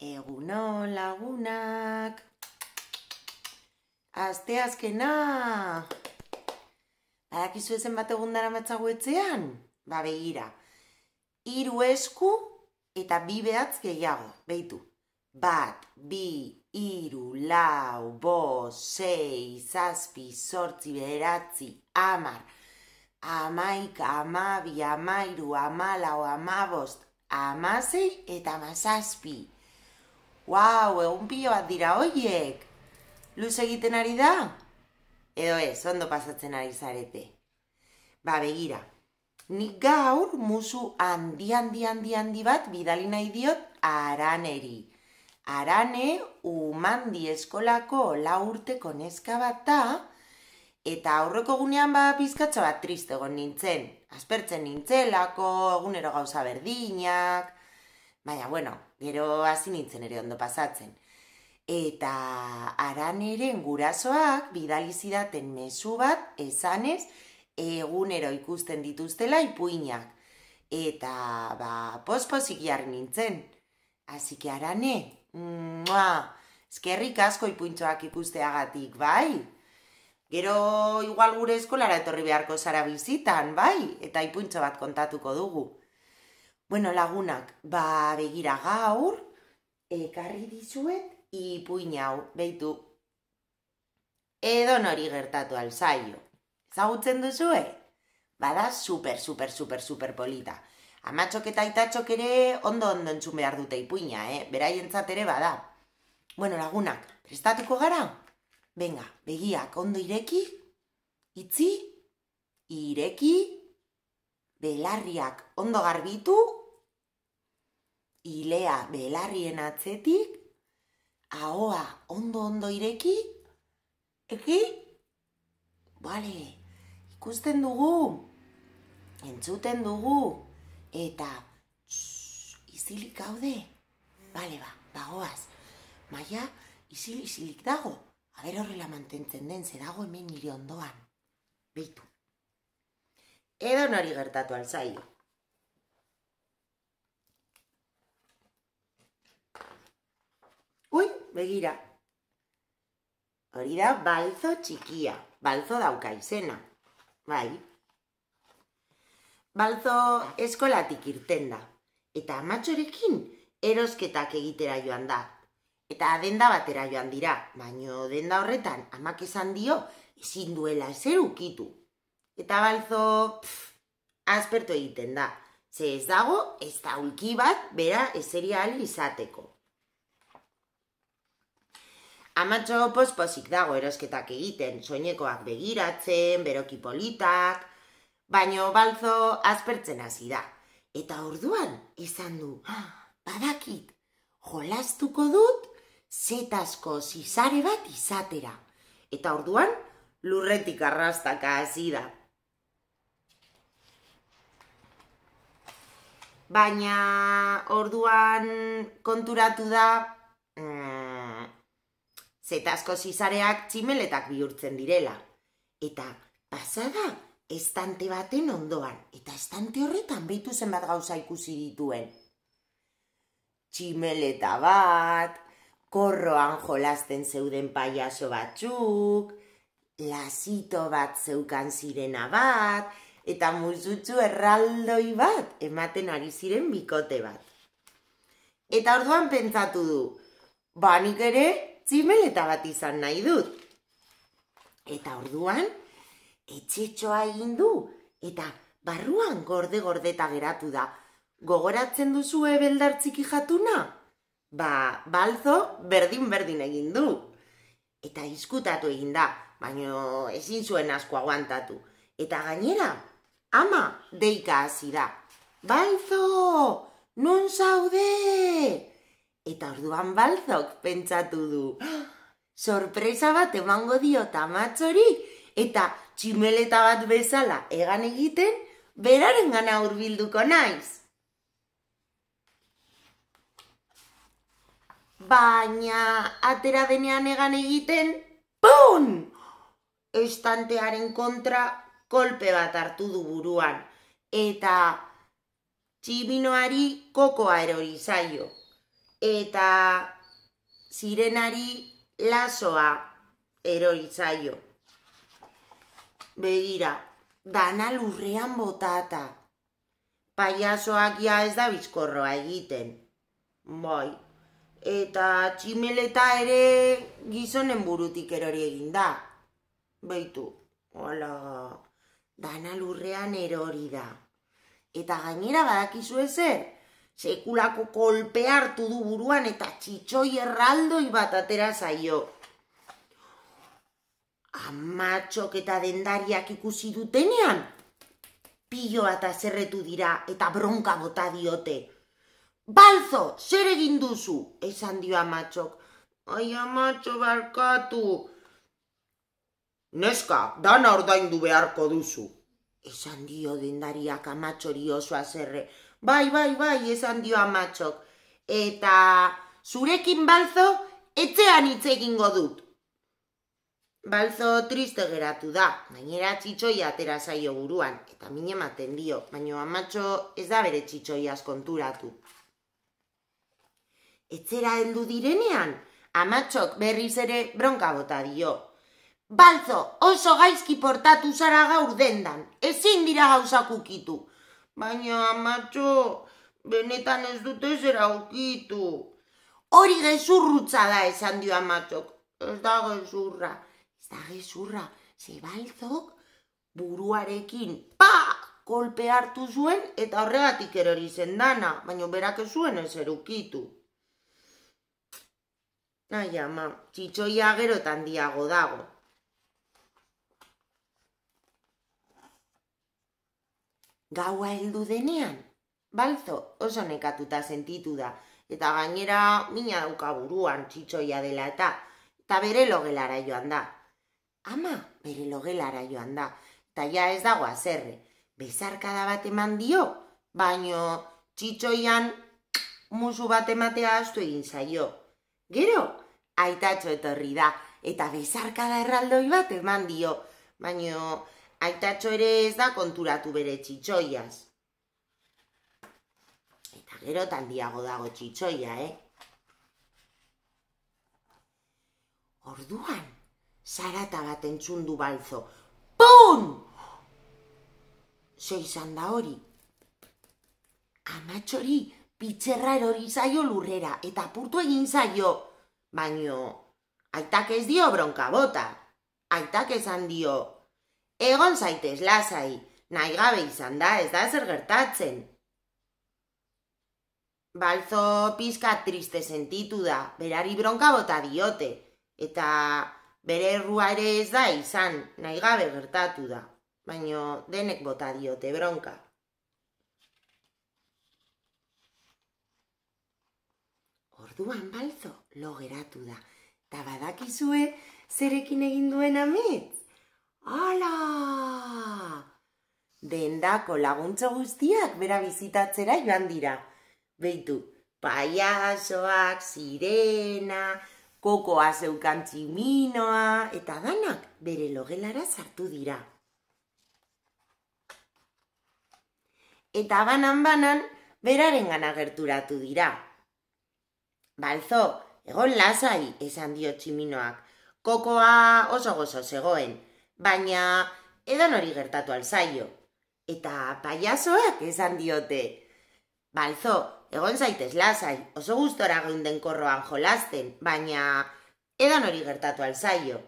Egunon lagunak! Azte azkena! Adak ezen bat egun dara matzago etzean? Ba begira. Iru esku eta bi behatz gehiago. Beitu. Bat, bi, iru, lau, bo, sei, zazpi, sortzi, beratzi, amar. Amaik, amabi, amairu, amalau, amabost. Amasei eta amazazpi. Wow, egun pilo bat dira hoiek! Luz egiten ari da? Edo ez, ondo pasatzen ari zarete. Ba, begira. Nik gaur musu handi handi handi handi bat bidali nahi diot araneri. Arane umandi eskolako laurteko neska bat da, eta aurreko gunean ba pizkatza bat tristegon nintzen. Azpertzen nintzelako, egunero gauza berdinak, baina bueno, Gero hasi nintzen ere ondo pasatzen. Eta araneren gurasoak bidali zidaten mezu bat esanez egunero ikusten dituztela ipuinak. Eta ba, pospozik jarri nintzen. Asi arane, eh. mua, eskerrik asko ipuntxoak ikusteagatik, bai? Gero igual gure eskolara etorri beharko zara bizitan, bai? Eta ipuntxo bat kontatuko dugu. Bueno, lagunak, ba, begira gaur, ekarri dizuet, ipuin hau, behitu. Edo nori gertatu alzaio. Zagutzen duzu, eh? Bada, super, super, super, super polita. Amatxok eta ere ondo ondo entzun behar dute ipuina, eh? Beraien ere bada. Bueno, lagunak, prestatuko gara? Benga, begiak ondo ireki, itzi, ireki, belarriak ondo garbitu, ilea belarrien atzetik, ahoa ondo-ondo ireki, eki, bale, ikusten dugu, entzuten dugu, eta izilik gaude, bale ba, bagoaz, maia, izilik dago, Aber horrela mantentzen den, ze hemen nire ondoan. Beitu edo nori gertatu alzai. Ui, begira. Hori da, balzo txikia. Balzo dauka izena. Bai. Balzo eskolatik irten da. Eta amatxorekin erosketak egitera joan da. Eta adenda batera joan dira. Baina denda horretan amak esan dio ezin duela zer ukitu eta balzo pff, aspertu egiten da. Ze ez dago, ez da ulki bat, bera eserial ali izateko. Amatxo pospozik dago erosketak egiten, soinekoak begiratzen, beroki politak, baino balzo aspertzen hasi da. Eta orduan, izan du, ah, badakit, jolastuko dut, zetasko zizare bat izatera. Eta orduan, lurretik arrastaka hasi da. baina orduan konturatu da eh, zetasko zizareak tximeletak bihurtzen direla. Eta pasada estante baten ondoan, eta estante horretan behitu zenbat gauza ikusi dituen. Tximeleta bat, korroan jolasten zeuden paiaso batzuk, lasito bat zeukan zirena bat, eta muzutzu erraldoi bat ematen ari ziren bikote bat. Eta orduan pentsatu du, banik ere eta bat izan nahi dut. Eta orduan, etxetxoa egin du, eta barruan gorde gordeta geratu da. Gogoratzen duzu ebeldar txiki jatuna? Ba, balzo berdin berdin egin du. Eta izkutatu egin da, baino ezin zuen asko aguantatu. Eta gainera, Ama, deika hasi da. Balzo, non zaude? Eta orduan balzok pentsatu du. Sorpresa bat emango dio tamatzori, eta tximeleta bat bezala egan egiten, beraren gana urbilduko naiz. Baina, atera denean egan egiten, PUN! Estantearen kontra kolpe bat hartu du buruan, eta tximinoari kokoa erori zaio, eta zirenari lasoa erori zaio. Begira, dana lurrean botata, paiasoak ja ez da bizkorroa egiten. Bai, eta tximeleta ere gizonen burutik erori egin da. Beitu, hola dana lurrean erori da. Eta gainera badakizu ezer, sekulako kolpe hartu du buruan eta txitxoi erraldoi bat atera zaio. Amatxok eta dendariak ikusi dutenean, piloa eta zerretu dira eta bronka bota diote. Balzo, zer egin duzu, esan dio amatxok. Ai, amatxo, barkatu. Neska, dana ordaindu beharko duzu. Esan dio dendariak amatxori osoa zerre. Bai, bai, bai, esan dio amatxok. Eta zurekin balzo, etxean hitz egingo dut. Balzo triste geratu da, gainera txitxoia atera zaio buruan, eta min ematen dio, baino amatxo ez da bere txitxoia konturatu. Etzera heldu direnean, amatxok berriz ere bronka bota dio. Balzo oso gaizki portatu zara gaur dendan, ezin dira gauza ukitu. Baina, amatxo, benetan ez dute ez eraukitu. Hori gezurrutza da esan dio amatxok, ez da gezurra. Ez da gezurra, ze baltzok buruarekin, pa, kolpe hartu zuen eta horregatik erori dana, baina berak ez zuen ez erukitu. Nahi ama, txitsoia gero tan diago dago. gaua heldu denean. Balzo oso nekatuta sentitu da, eta gainera mina dauka buruan txitxoia dela eta, eta bere logelara joan da. Ama, bere logelara joan da, eta ja ez dago zerre, bezarkada bat eman dio, baino txitxoian musu bat ematea astu egin zaio. Gero, aitatxo etorri da, eta bezarkada erraldoi bat eman dio, baino aitatxo ere ez da konturatu bere txitxoiaz. Eta gero tandiago dago txitxoia, eh? Orduan, zarata bat entzundu balzo. PUM! Ze izan da hori? Amatxori, pitzerra hori zaio lurrera, eta purtu egin zaio. Baino, aitak ez dio bronka bota. Aitak esan dio, Egon zaitez lasai, nahi gabe izan da, ez da zer gertatzen. Balzo pizka triste sentitu da, berari bronka bota diote, eta bere errua ere ez da izan, nahi gabe gertatu da, baino denek bota diote bronka. Orduan balzo lo geratu da, eta badakizue zerekin egin duen amitz. Ala! Dendako laguntza guztiak bera bizitatzera joan dira. Beitu, paiasoak, sirena, kokoa zeukan tximinoa, eta danak bere logelara sartu dira. Eta banan banan, beraren gana gerturatu dira. Balzo, egon lasai, esan dio tximinoak. Kokoa oso gozo zegoen, baina edan hori gertatu alzaio. Eta paiazoak esan diote. Balzo, egon zaitez lasai, oso gustora geunden korroan jolasten, baina edan hori gertatu alzaio.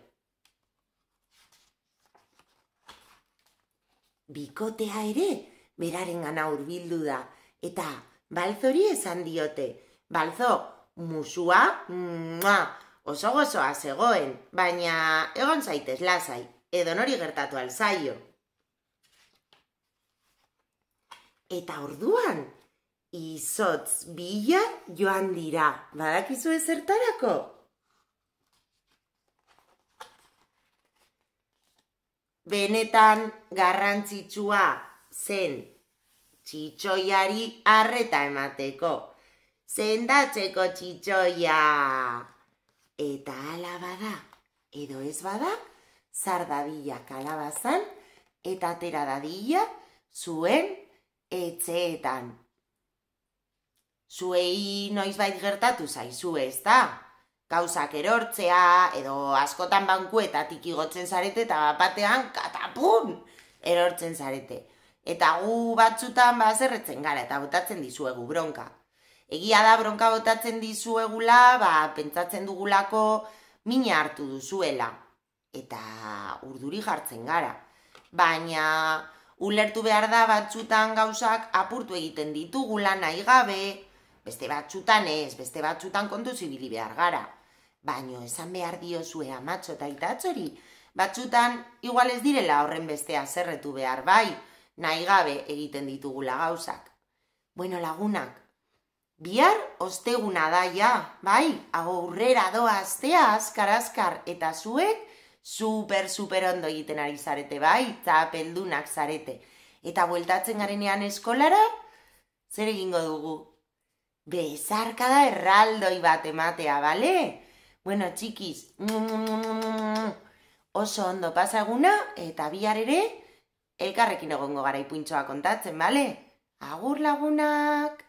Bikotea ere, beraren gana urbildu da, eta balzori esan diote. Balzo, musua, oso gozoa zegoen, baina egon zaitez lasai, edo nori gertatu alzaio. Eta orduan, izotz bila joan dira, badakizu ezertarako? Benetan garrantzitsua zen txitxoiari arreta emateko. Zendatzeko txitxoia! Eta ala bada, edo ez bada, zardadilla kalabazan eta atera dadilla zuen etxeetan. Zuei noiz gertatu zaizu ez da? Kauzak erortzea edo askotan bankuetatik igotzen zarete eta batean katapun erortzen zarete. Eta gu batzutan bazerretzen gara eta botatzen dizuegu bronka. Egia da bronka botatzen dizuegula, ba, pentsatzen dugulako mina hartu duzuela eta urduri jartzen gara. Baina ulertu behar da batzutan gauzak apurtu egiten ditugula nahi gabe, beste batzutan ez, beste batzutan kontu zibili behar gara. Baina esan behar diozue amatxo eta itatzori, batzutan igual ez direla horren bestea zerretu behar bai, nahi gabe egiten ditugula gauzak. Bueno lagunak, Bihar osteguna daia, ja, bai, aurrera doa asteaz, azkar eta zuek super, super ondo egiten ari zarete, bai, eta peldunak zarete. Eta bueltatzen garenean eskolara, zer egingo dugu? Bezarka da erraldoi bat ematea, bale? Bueno, txikiz, oso ondo pasaguna, eta bihar ere, elkarrekin egongo gara ipuntxoa kontatzen, bale? Agur lagunak!